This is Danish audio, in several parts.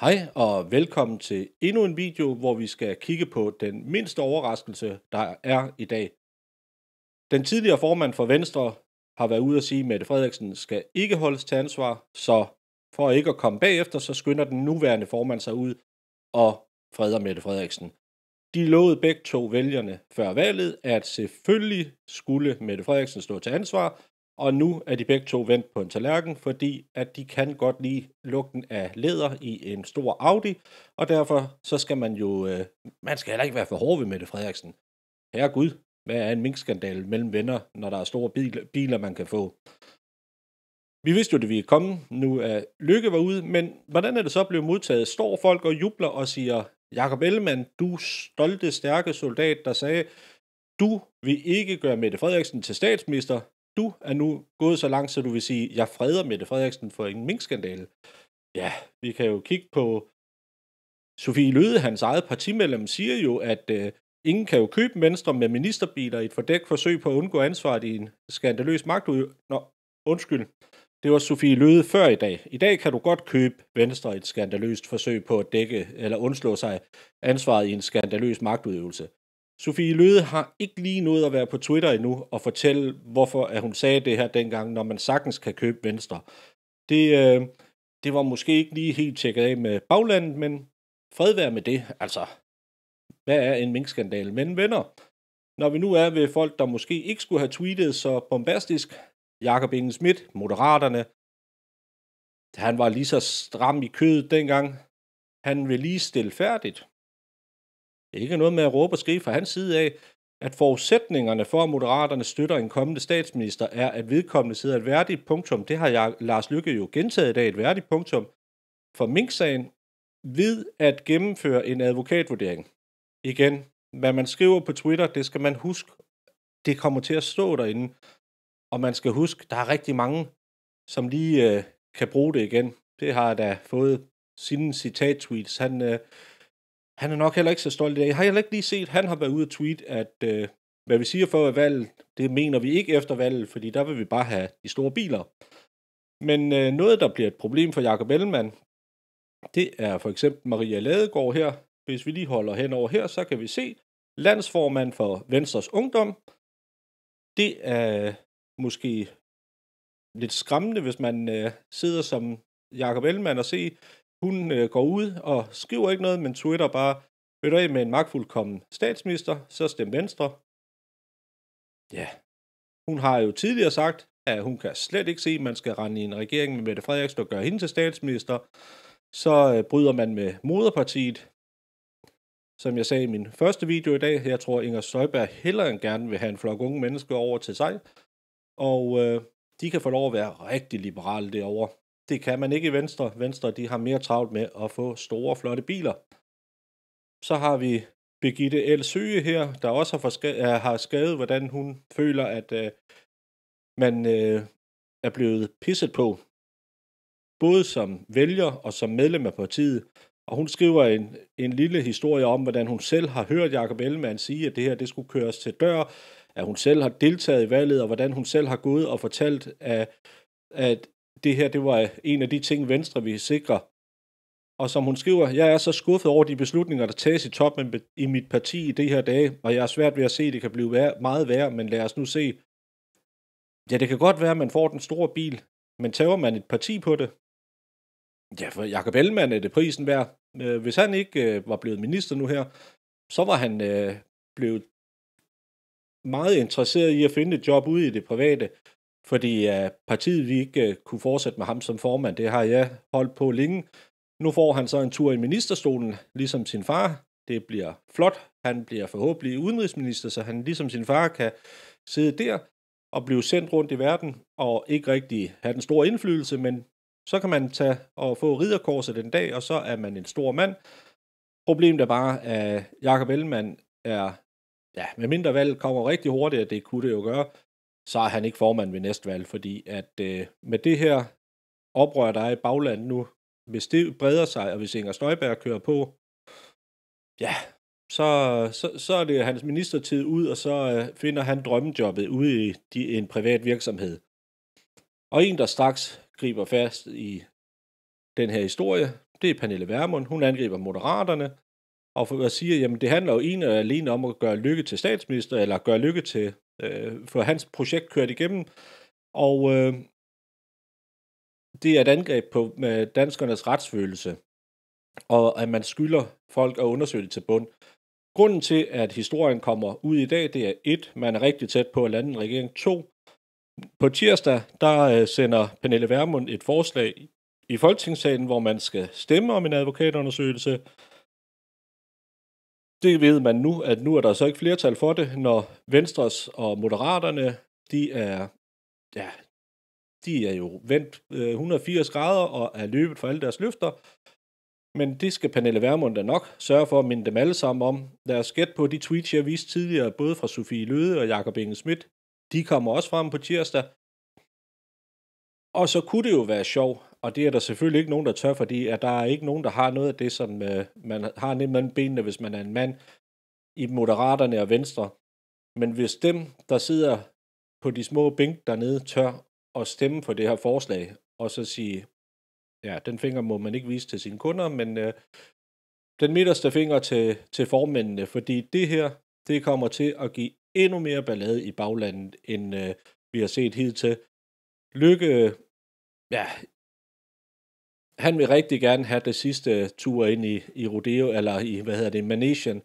Hej og velkommen til endnu en video, hvor vi skal kigge på den mindste overraskelse, der er i dag. Den tidligere formand for Venstre har været ude at sige, at Mette Frederiksen skal ikke holdes til ansvar, så for ikke at komme bagefter, så skynder den nuværende formand sig ud og freder Mette Frederiksen. De lovede begge to vælgerne før valget, at selvfølgelig skulle Mette Frederiksen stå til ansvar, og nu er de begge to vendt på en tallerken, fordi at de kan godt lide lugten af læder i en stor Audi, og derfor så skal man jo, øh, man skal heller ikke være for hård ved Mette Frederiksen. Herre Gud, hvad er en minkskandal mellem venner, når der er store biler, man kan få? Vi vidste jo, det er kommet Nu er Lykke var ude, men hvordan er det så blevet modtaget? Står folk og jubler og siger, Jakob Ellemann, du stolte, stærke soldat, der sagde, du vil ikke gøre Mette Frederiksen til statsminister, du er nu gået så langt, så du vil sige, jeg freder Mette Frederiksen for en minkskandale. Ja, vi kan jo kigge på Sofie Løde, hans eget partimedlem, siger jo, at øh, ingen kan jo købe Venstre med ministerbiler i et fordækt forsøg på at undgå ansvaret i en skandaløs magtudøvelse. Nå, undskyld. Det var Sofie Løde før i dag. I dag kan du godt købe Venstre et skandaløst forsøg på at dække eller undslå sig ansvaret i en skandaløs magtudøvelse. Sofie Løde har ikke lige nået at være på Twitter endnu og fortælle, hvorfor at hun sagde det her dengang, når man sagtens kan købe Venstre. Det, øh, det var måske ikke lige helt tjekket af med baglandet, men fred være med det. Altså, hvad er en minkskandal? Men venner, når vi nu er ved folk, der måske ikke skulle have tweetet så bombastisk, Jakob Ingen Schmidt, Moderaterne, han var lige så stram i kødet dengang. Han vil lige stille færdigt. Ikke noget med at råbe og skrige fra hans side af, at forudsætningerne for, at moderaterne støtter en kommende statsminister, er, at vedkommende sidder et værdigt punktum. Det har jeg, Lars Lykke jo gentaget i dag, et værdigt punktum for Mink-sagen, ved at gennemføre en advokatvurdering. Igen, hvad man skriver på Twitter, det skal man huske. Det kommer til at stå derinde. Og man skal huske, der er rigtig mange, som lige øh, kan bruge det igen. Det har jeg da fået sine citat-tweets. Han, øh, han er nok heller ikke så stolt i dag. Jeg har heller ikke lige set, han har været ude og tweet, at øh, hvad vi siger før valget, det mener vi ikke efter valget, fordi der vil vi bare have de store biler. Men øh, noget, der bliver et problem for Jacob Ellemann, det er for eksempel Maria Ladegaard her. Hvis vi lige holder hen over her, så kan vi se landsformand for Venstres Ungdom. Det er måske lidt skræmmende, hvis man øh, sidder som Jakob Ellemann og se, hun øh, går ud og skriver ikke noget, men Twitter bare, ved du af med en magtfuldkommen statsminister, så stem venstre. Ja, hun har jo tidligere sagt, at hun kan slet ikke se, at man skal rende i en regering med Mette Frederiksen og gøre hende til statsminister. Så øh, bryder man med moderpartiet. Som jeg sagde i min første video i dag, jeg tror Inger Støjberg hellere end gerne vil have en flok unge mennesker over til sig. Og øh, de kan få lov at være rigtig liberale derovre. Det kan man ikke i Venstre. Venstre de har mere travlt med at få store, flotte biler. Så har vi Birgitte L. Søge her, der også har, forska- har skrevet, hvordan hun føler, at øh, man øh, er blevet pisset på. Både som vælger og som medlem af partiet. Og hun skriver en, en lille historie om, hvordan hun selv har hørt Jacob Ellemann sige, at det her det skulle køres til dør, at hun selv har deltaget i valget, og hvordan hun selv har gået og fortalt, at, at det her det var en af de ting, Venstre vi sikre. Og som hun skriver, jeg er så skuffet over de beslutninger, der tages i toppen i mit parti i det her dag, og jeg er svært ved at se, at det kan blive værre, meget værre, men lad os nu se. Ja, det kan godt være, at man får den store bil, men tager man et parti på det? Ja, for Jacob Ellemann er det prisen værd. Øh, hvis han ikke øh, var blevet minister nu her, så var han øh, blevet meget interesseret i at finde et job ude i det private, fordi at partiet vi ikke øh, kunne fortsætte med ham som formand, det har jeg holdt på længe. Nu får han så en tur i ministerstolen, ligesom sin far. Det bliver flot. Han bliver forhåbentlig udenrigsminister, så han ligesom sin far kan sidde der og blive sendt rundt i verden og ikke rigtig have den store indflydelse, men så kan man tage og få ridderkorset den dag, og så er man en stor mand. Problemet er bare, at Jakob Ellemann er, ja, med mindre valg kommer rigtig hurtigt, og det kunne det jo gøre, så er han ikke formand ved næste valg, fordi at øh, med det her oprør, der er i baglandet nu, hvis det breder sig, og hvis Inger Støjberg kører på, ja, så, så, så er det hans ministertid ud, og så øh, finder han drømmejobbet ude i de, en privat virksomhed. Og en, der straks griber fast i den her historie, det er Pernille Vermund. Hun angriber Moderaterne, og siger, at jamen det handler jo ene og alene om at gøre lykke til statsminister, eller gøre lykke til øh, for hans projekt kørt igennem, og øh, det er et angreb på med danskernes retsfølelse, og at man skylder folk at undersøge det til bund. Grunden til, at historien kommer ud i dag, det er et, man er rigtig tæt på at lande en regering. To, på tirsdag, der øh, sender Pernille Vermund et forslag i Folketingssalen, hvor man skal stemme om en advokatundersøgelse, det ved man nu, at nu er der så ikke flertal for det, når Venstres og Moderaterne, de er, ja, de er jo vendt 180 øh, grader og er løbet for alle deres løfter. Men det skal Pernille Vermund da nok sørge for at minde dem alle sammen om. Lad os gætte på de tweets, jeg viste tidligere, både fra Sofie Løde og Jakob Inge Schmidt. De kommer også frem på tirsdag. Og så kunne det jo være sjovt, og det er der selvfølgelig ikke nogen, der tør, fordi at der er ikke nogen, der har noget af det, som øh, man har nemt mellem benene, hvis man er en mand i moderaterne og venstre. Men hvis dem, der sidder på de små bænk dernede, tør at stemme for det her forslag, og så sige, ja, den finger må man ikke vise til sine kunder, men øh, den midterste finger til, til formændene, fordi det her, det kommer til at give endnu mere ballade i baglandet, end øh, vi har set hidtil. Lykke, ja, han vil rigtig gerne have det sidste tur ind i, i Rodeo, eller i, hvad hedder det, Manation.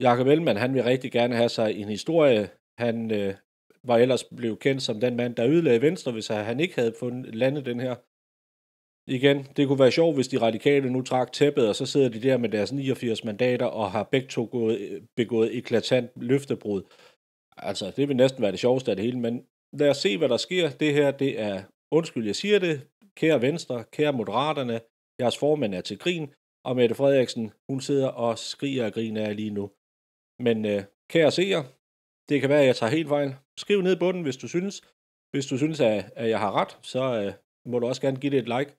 Jakob Ellemann, han vil rigtig gerne have sig en historie. Han øh, var ellers blevet kendt som den mand, der ødelagde Venstre, hvis han ikke havde fundet, landet den her. Igen, det kunne være sjovt, hvis de radikale nu trak tæppet, og så sidder de der med deres 89 mandater og har begge to gået, begået eklatant løftebrud. Altså, det vil næsten være det sjoveste af det hele, men lad os se, hvad der sker. Det her, det er, undskyld, jeg siger det, Kære Venstre, kære Moderaterne, jeres formand er til grin, og Mette Frederiksen, hun sidder og skriger og griner lige nu. Men øh, kære seere, det kan være, at jeg tager helt fejl. Skriv ned i bunden, hvis du synes. Hvis du synes, at, at jeg har ret, så øh, må du også gerne give det et like.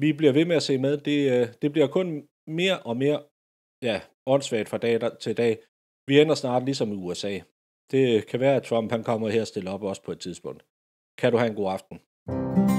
Vi bliver ved med at se med. Det, øh, det bliver kun mere og mere ja, åndssvagt fra dag til dag. Vi ender snart ligesom i USA. Det kan være, at Trump han kommer her og stiller op også på et tidspunkt. Kan du have en god aften. thank you